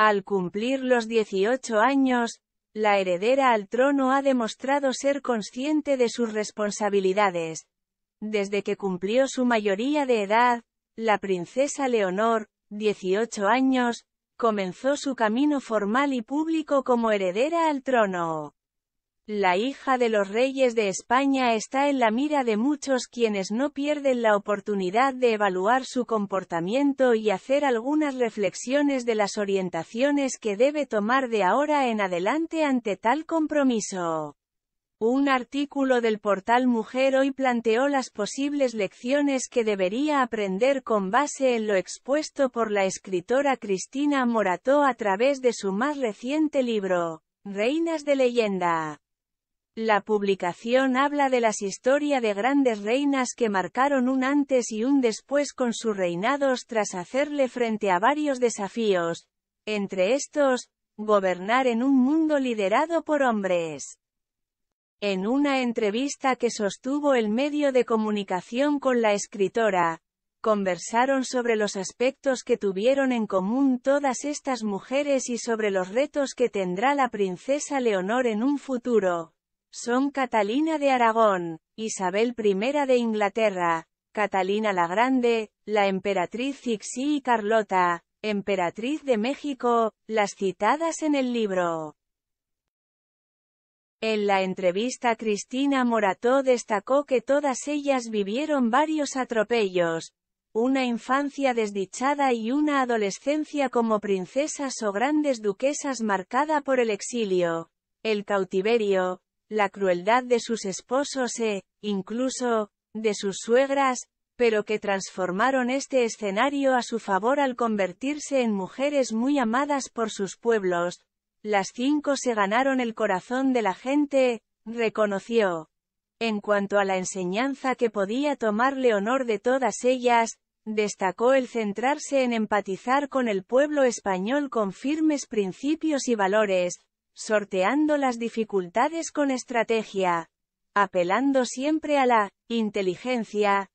Al cumplir los 18 años, la heredera al trono ha demostrado ser consciente de sus responsabilidades. Desde que cumplió su mayoría de edad, la princesa Leonor, 18 años, comenzó su camino formal y público como heredera al trono. La hija de los reyes de España está en la mira de muchos quienes no pierden la oportunidad de evaluar su comportamiento y hacer algunas reflexiones de las orientaciones que debe tomar de ahora en adelante ante tal compromiso. Un artículo del portal Mujer hoy planteó las posibles lecciones que debería aprender con base en lo expuesto por la escritora Cristina Morató a través de su más reciente libro, Reinas de Leyenda. La publicación habla de las historias de grandes reinas que marcaron un antes y un después con sus reinados tras hacerle frente a varios desafíos, entre estos, gobernar en un mundo liderado por hombres. En una entrevista que sostuvo el medio de comunicación con la escritora, conversaron sobre los aspectos que tuvieron en común todas estas mujeres y sobre los retos que tendrá la princesa Leonor en un futuro son Catalina de Aragón, Isabel I de Inglaterra, Catalina la Grande, la emperatriz Zixi y Carlota, emperatriz de México, las citadas en el libro. En la entrevista Cristina Morató destacó que todas ellas vivieron varios atropellos, una infancia desdichada y una adolescencia como princesas o grandes duquesas marcada por el exilio, el cautiverio, la crueldad de sus esposos e, incluso, de sus suegras, pero que transformaron este escenario a su favor al convertirse en mujeres muy amadas por sus pueblos. Las cinco se ganaron el corazón de la gente, reconoció. En cuanto a la enseñanza que podía tomar Leonor de todas ellas, destacó el centrarse en empatizar con el pueblo español con firmes principios y valores, sorteando las dificultades con estrategia, apelando siempre a la inteligencia